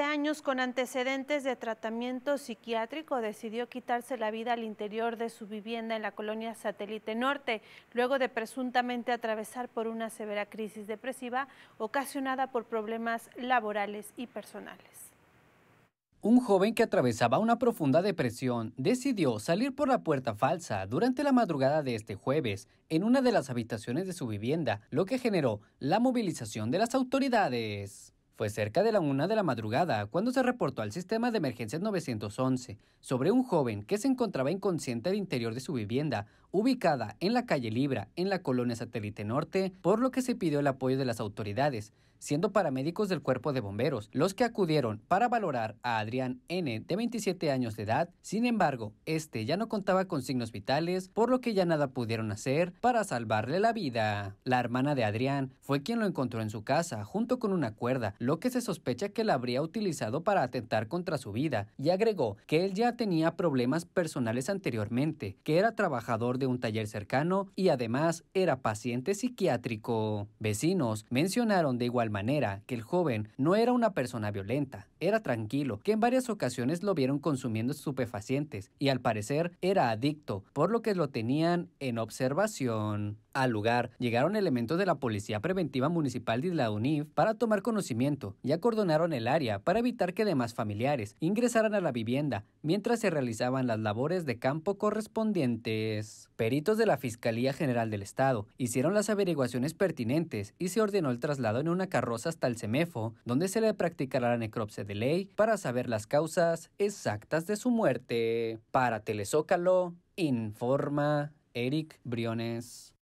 años con antecedentes de tratamiento psiquiátrico decidió quitarse la vida al interior de su vivienda en la colonia Satélite Norte, luego de presuntamente atravesar por una severa crisis depresiva ocasionada por problemas laborales y personales. Un joven que atravesaba una profunda depresión decidió salir por la puerta falsa durante la madrugada de este jueves en una de las habitaciones de su vivienda, lo que generó la movilización de las autoridades. Fue cerca de la una de la madrugada cuando se reportó al sistema de emergencias 911 sobre un joven que se encontraba inconsciente al interior de su vivienda ubicada en la calle Libra, en la colonia Satélite Norte, por lo que se pidió el apoyo de las autoridades, siendo paramédicos del cuerpo de bomberos los que acudieron para valorar a Adrián N, de 27 años de edad. Sin embargo, este ya no contaba con signos vitales, por lo que ya nada pudieron hacer para salvarle la vida. La hermana de Adrián fue quien lo encontró en su casa, junto con una cuerda, lo que se sospecha que la habría utilizado para atentar contra su vida, y agregó que él ya tenía problemas personales anteriormente, que era trabajador de un taller cercano y además era paciente psiquiátrico. Vecinos mencionaron de igual manera que el joven no era una persona violenta, era tranquilo, que en varias ocasiones lo vieron consumiendo estupefacientes y al parecer era adicto, por lo que lo tenían en observación al lugar, llegaron elementos de la Policía Preventiva Municipal de la UNIF para tomar conocimiento y acordonaron el área para evitar que demás familiares ingresaran a la vivienda mientras se realizaban las labores de campo correspondientes. Peritos de la Fiscalía General del Estado hicieron las averiguaciones pertinentes y se ordenó el traslado en una carroza hasta el CEMEFO, donde se le practicará la necropsia de ley para saber las causas exactas de su muerte. Para Telezócalo, informa Eric Briones.